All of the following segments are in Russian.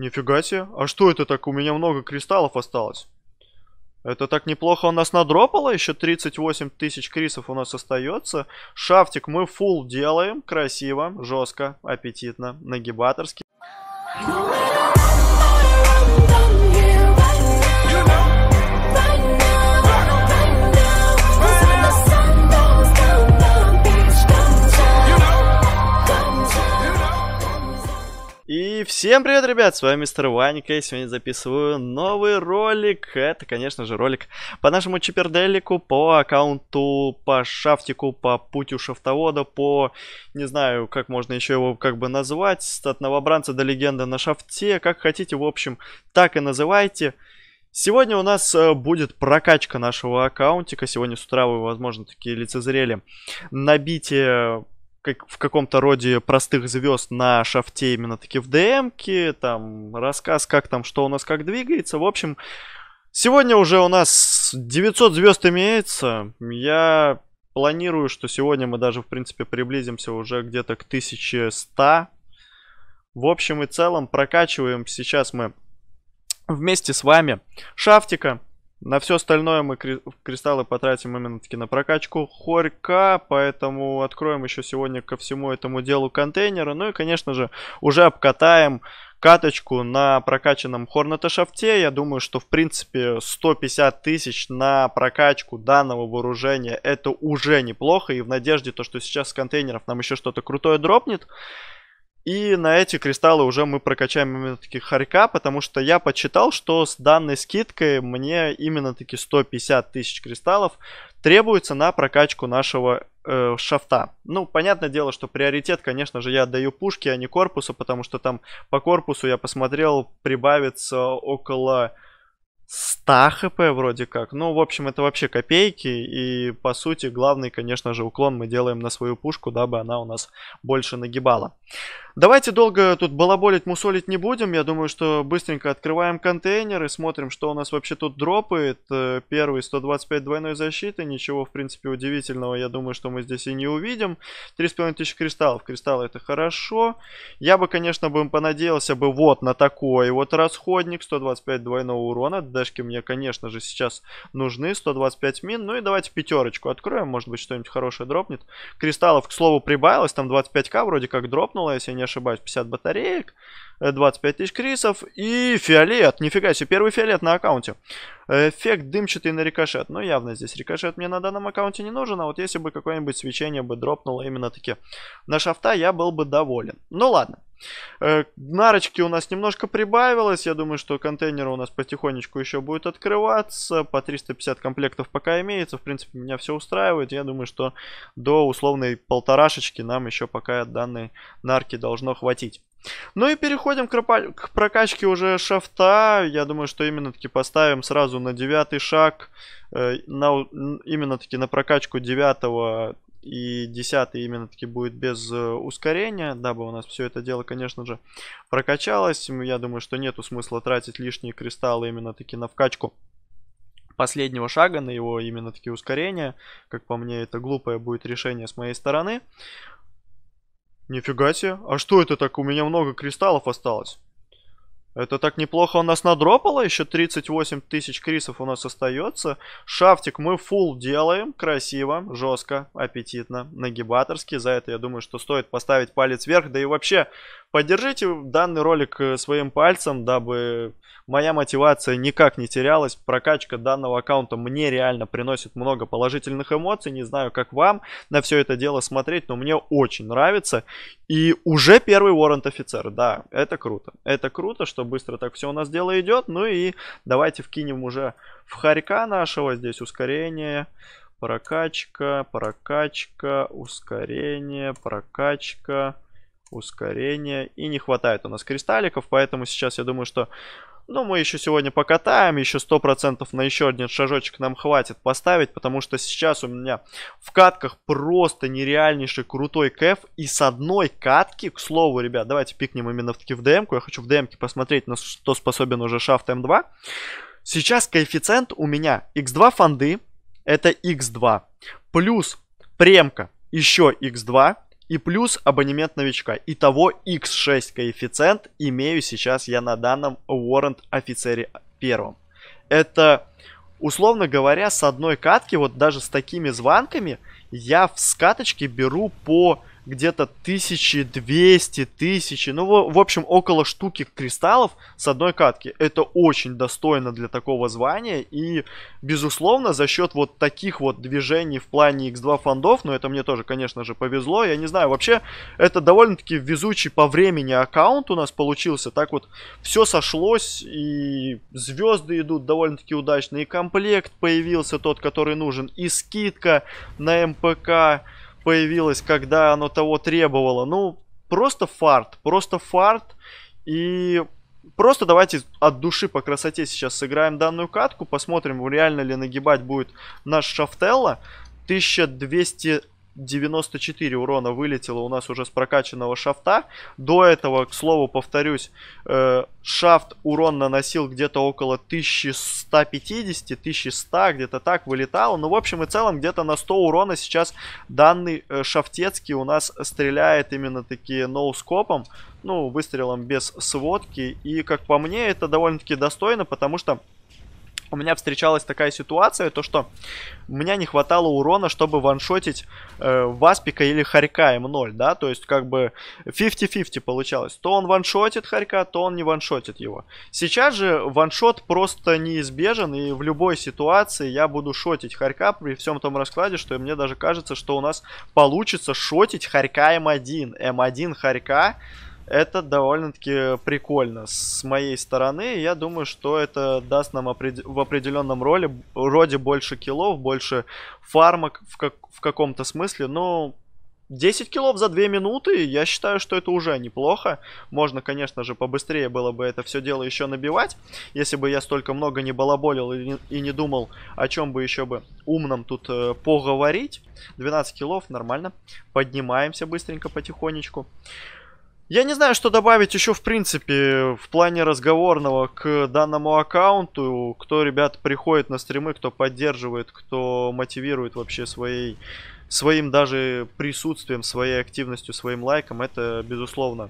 Нифига себе. А что это так? У меня много кристаллов осталось. Это так неплохо у нас надропало. Еще 38 тысяч крисов у нас остается. Шафтик мы фул делаем. Красиво, жестко, аппетитно, нагибаторски. Всем привет, ребят, с вами мистер Ванька, и сегодня записываю новый ролик. Это, конечно же, ролик по нашему чиперделику, по аккаунту, по шафтику, по путю шафтовода, по, не знаю, как можно еще его как бы назвать, от новобранца до легенды на шафте, как хотите, в общем, так и называйте. Сегодня у нас э, будет прокачка нашего аккаунтика. Сегодня с утра вы, возможно, такие лицезрели набитие как, в каком-то роде простых звезд на шафте именно таки в ДМке, там рассказ, как там, что у нас, как двигается. В общем, сегодня уже у нас 900 звезд имеется. Я планирую, что сегодня мы даже, в принципе, приблизимся уже где-то к 1100. В общем и целом прокачиваем сейчас мы вместе с вами шафтика, на все остальное мы кристаллы потратим именно таки на прокачку хорька, поэтому откроем еще сегодня ко всему этому делу контейнера, Ну и, конечно же, уже обкатаем каточку на прокачанном Хорната шафте. Я думаю, что в принципе 150 тысяч на прокачку данного вооружения это уже неплохо. И в надежде то, что сейчас с контейнеров нам еще что-то крутое дропнет, и на эти кристаллы уже мы прокачаем именно таки хорька, потому что я почитал, что с данной скидкой мне именно таки 150 тысяч кристаллов требуется на прокачку нашего э, шафта. Ну, понятное дело, что приоритет, конечно же, я отдаю пушке, а не корпусу, потому что там по корпусу я посмотрел, прибавится около 100 хп вроде как. Ну, в общем, это вообще копейки. И, по сути, главный, конечно же, уклон мы делаем на свою пушку, дабы она у нас больше нагибала. Давайте долго тут балаболить, мусолить не будем. Я думаю, что быстренько открываем контейнер и смотрим, что у нас вообще тут дропает. Э, первый 125 двойной защиты. Ничего, в принципе, удивительного, я думаю, что мы здесь и не увидим. 35 3500 кристаллов. Кристаллы это хорошо. Я бы, конечно, бы понадеялся бы вот на такой вот расходник. 125 двойного урона. Да флешки мне, конечно же, сейчас нужны. 125 мин. Ну и давайте пятерочку откроем. Может быть, что-нибудь хорошее дропнет. Кристаллов, к слову, прибавилось. Там 25к вроде как дропнуло, если я не ошибаюсь. 50 батареек. 25 э, тысяч крисов. И фиолет. Нифига себе, первый фиолет на аккаунте. Э, эффект дымчатый на рикошет. Ну, явно здесь рикошет мне на данном аккаунте не нужен. А вот если бы какое-нибудь свечение бы дропнуло именно таки на шафта, я был бы доволен. Ну, ладно. Э, нарочки у нас немножко прибавилось. Я думаю, что контейнеры у нас потихонечку еще будет открываться. По 350 комплектов пока имеется. В принципе, меня все устраивает. Я думаю, что до условной полторашечки нам еще пока данной нарки должно хватить. Ну и переходим к, к прокачке уже шафта. Я думаю, что именно таки поставим сразу на девятый шаг. Э, на, именно таки на прокачку девятого и десятый именно таки будет без э, ускорения, дабы у нас все это дело, конечно же, прокачалось. Я думаю, что нету смысла тратить лишние кристаллы именно таки на вкачку последнего шага, на его именно таки ускорение. Как по мне, это глупое будет решение с моей стороны. Нифига себе. А что это так? У меня много кристаллов осталось. Это так неплохо у нас надропало. Еще 38 тысяч крисов у нас остается. Шафтик мы фул делаем. Красиво, жестко, аппетитно, нагибаторски. За это, я думаю, что стоит поставить палец вверх. Да и вообще, Поддержите данный ролик э, своим пальцем, дабы моя мотивация никак не терялась. Прокачка данного аккаунта мне реально приносит много положительных эмоций. Не знаю, как вам на все это дело смотреть, но мне очень нравится. И уже первый warrant офицер, да, это круто. Это круто, что быстро так все у нас дело идет. Ну и давайте вкинем уже в Харька нашего. Здесь ускорение. Прокачка, прокачка, ускорение, прокачка ускорение. И не хватает у нас кристалликов, поэтому сейчас я думаю, что... Ну, мы еще сегодня покатаем, еще 100% на еще один шажочек нам хватит поставить, потому что сейчас у меня в катках просто нереальнейший крутой кэф. И с одной катки, к слову, ребят, давайте пикнем именно таки в ДМ-ку. Я хочу в ДМ-ке посмотреть, на что способен уже шафт эм М2. Сейчас коэффициент у меня x2 фанды это x2, плюс премка еще x2, и плюс абонемент новичка. Итого x6 коэффициент имею сейчас я на данном Warrant офицере первом. Это, условно говоря, с одной катки, вот даже с такими звонками я в скаточке беру по где-то 1200, тысячи, ну, в общем, около штуки кристаллов с одной катки. Это очень достойно для такого звания, и, безусловно, за счет вот таких вот движений в плане X2 фондов, но ну, это мне тоже, конечно же, повезло, я не знаю, вообще, это довольно-таки везучий по времени аккаунт у нас получился, так вот, все сошлось, и звезды идут довольно-таки удачно, и комплект появился тот, который нужен, и скидка на МПК, появилось, когда оно того требовало. Ну, просто фарт, просто фарт. И просто давайте от души по красоте сейчас сыграем данную катку, посмотрим, реально ли нагибать будет наш Шафтелла. 1200 94 урона вылетело у нас уже с прокачанного шафта. До этого, к слову, повторюсь, э, шафт урон наносил где-то около 1150-1100, где-то так вылетал. Ну, в общем и целом, где-то на 100 урона сейчас данный э, шафтецкий у нас стреляет именно такие ноускопом, ну, выстрелом без сводки. И, как по мне, это довольно-таки достойно, потому что у меня встречалась такая ситуация, то что у меня не хватало урона, чтобы ваншотить э, Васпика или Харька М0, да, то есть как бы 50-50 получалось. То он ваншотит Харька, то он не ваншотит его. Сейчас же ваншот просто неизбежен, и в любой ситуации я буду шотить Харька при всем том раскладе, что мне даже кажется, что у нас получится шотить Харька М1. М1 Харька это довольно-таки прикольно с моей стороны. Я думаю, что это даст нам опред... в определенном роли, роде больше килов, больше фарма в, как... в каком-то смысле. Но 10 килов за 2 минуты, я считаю, что это уже неплохо. Можно, конечно же, побыстрее было бы это все дело еще набивать, если бы я столько много не балаболил и не, и не думал, о чем бы еще бы умном тут э, поговорить. 12 килов, нормально. Поднимаемся быстренько потихонечку. Я не знаю, что добавить еще, в принципе, в плане разговорного к данному аккаунту. Кто, ребят, приходит на стримы, кто поддерживает, кто мотивирует вообще своей, своим даже присутствием, своей активностью, своим лайком. Это, безусловно,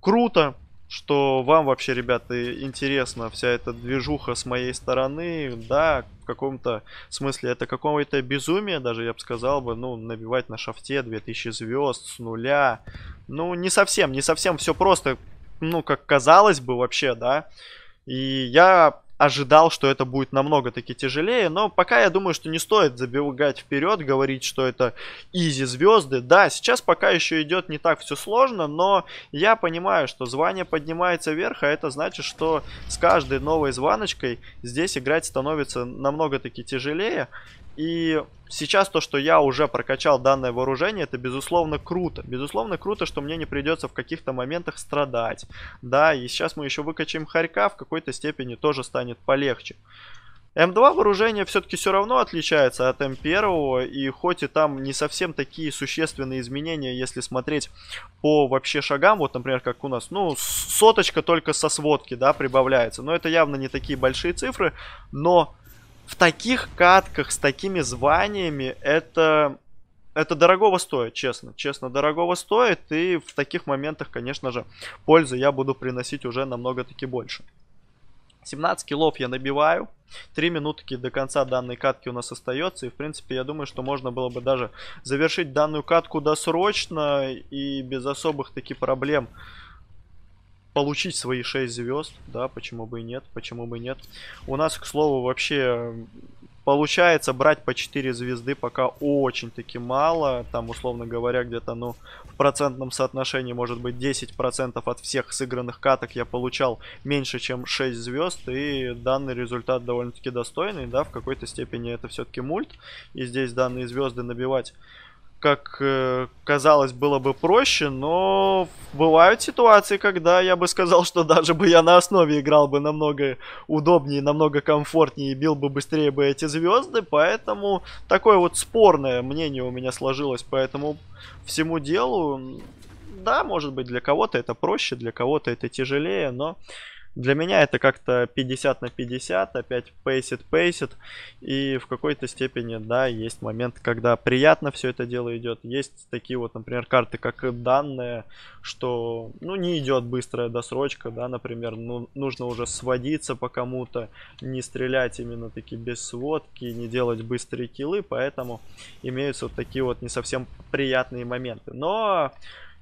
круто что вам вообще, ребята, интересна вся эта движуха с моей стороны. Да, в каком-то смысле это какое-то безумие, даже я бы сказал бы, ну, набивать на шафте 2000 звезд с нуля. Ну, не совсем, не совсем все просто, ну, как казалось бы вообще, да. И я ожидал, что это будет намного-таки тяжелее, но пока я думаю, что не стоит забегать вперед, говорить, что это изи звезды. Да, сейчас пока еще идет не так все сложно, но я понимаю, что звание поднимается вверх, а это значит, что с каждой новой званочкой здесь играть становится намного-таки тяжелее. И сейчас то, что я уже прокачал данное вооружение, это безусловно круто. Безусловно круто, что мне не придется в каких-то моментах страдать. Да, и сейчас мы еще выкачаем Харька, в какой-то степени тоже станет полегче. М2 вооружение все-таки все равно отличается от М1, и хоть и там не совсем такие существенные изменения, если смотреть по вообще шагам, вот, например, как у нас, ну, соточка только со сводки, да, прибавляется, но это явно не такие большие цифры, но в таких катках, с такими званиями, это... Это дорогого стоит, честно. Честно, дорогого стоит. И в таких моментах, конечно же, пользы я буду приносить уже намного-таки больше. 17 килов я набиваю. 3 минутки до конца данной катки у нас остается. И, в принципе, я думаю, что можно было бы даже завершить данную катку досрочно и без особых таки проблем получить свои 6 звезд, да, почему бы и нет, почему бы и нет. У нас, к слову, вообще получается брать по 4 звезды пока очень-таки мало. Там, условно говоря, где-то, ну, в процентном соотношении, может быть, 10% от всех сыгранных каток я получал меньше, чем 6 звезд. И данный результат довольно-таки достойный, да, в какой-то степени это все-таки мульт. И здесь данные звезды набивать как э, казалось, было бы проще, но бывают ситуации, когда я бы сказал, что даже бы я на основе играл бы намного удобнее, намного комфортнее и бил бы быстрее бы эти звезды, поэтому такое вот спорное мнение у меня сложилось по этому всему делу. Да, может быть, для кого-то это проще, для кого-то это тяжелее, но для меня это как-то 50 на 50, опять пейсит, пейсит. И в какой-то степени, да, есть момент, когда приятно все это дело идет. Есть такие вот, например, карты, как данные, что, ну, не идет быстрая досрочка, да, например, ну, нужно уже сводиться по кому-то, не стрелять именно таки без сводки, не делать быстрые килы, поэтому имеются вот такие вот не совсем приятные моменты. Но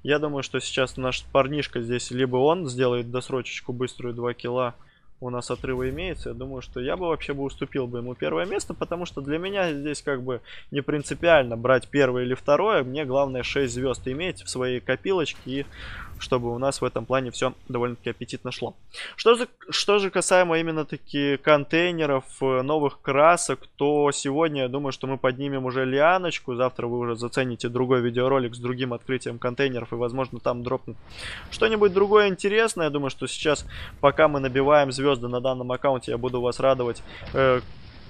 я думаю, что сейчас наш парнишка здесь, либо он сделает досрочечку быструю 2 килла, у нас отрыва имеется, я думаю, что я бы вообще бы уступил бы ему первое место, потому что для меня здесь как бы не принципиально брать первое или второе, мне главное 6 звезд иметь в своей копилочке и чтобы у нас в этом плане все довольно-таки аппетитно шло. Что же, что же касаемо именно таки контейнеров, э, новых красок, то сегодня, я думаю, что мы поднимем уже лианочку. Завтра вы уже зацените другой видеоролик с другим открытием контейнеров и, возможно, там дропнет что-нибудь другое интересное. Я думаю, что сейчас, пока мы набиваем звезды на данном аккаунте, я буду вас радовать э,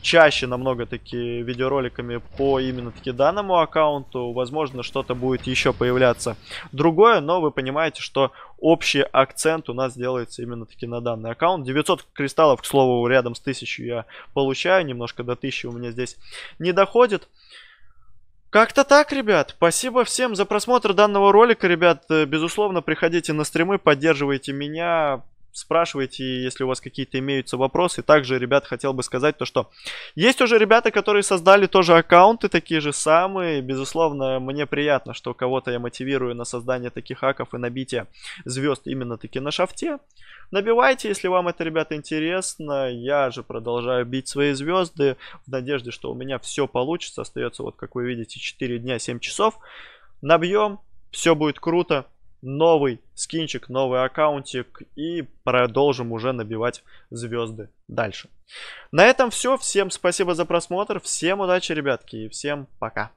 чаще намного таки видеороликами по именно таки данному аккаунту. Возможно, что-то будет еще появляться другое, но вы понимаете, что общий акцент у нас делается именно таки на данный аккаунт. 900 кристаллов, к слову, рядом с 1000 я получаю, немножко до 1000 у меня здесь не доходит. Как-то так, ребят. Спасибо всем за просмотр данного ролика, ребят. Безусловно, приходите на стримы, поддерживайте меня спрашивайте, если у вас какие-то имеются вопросы. Также, ребят, хотел бы сказать то, что есть уже ребята, которые создали тоже аккаунты такие же самые. Безусловно, мне приятно, что кого-то я мотивирую на создание таких аков и набитие звезд именно таки на шафте. Набивайте, если вам это, ребята, интересно. Я же продолжаю бить свои звезды в надежде, что у меня все получится. Остается, вот как вы видите, 4 дня, 7 часов. Набьем, все будет круто новый скинчик, новый аккаунтик и продолжим уже набивать звезды дальше. На этом все. Всем спасибо за просмотр. Всем удачи, ребятки, и всем пока.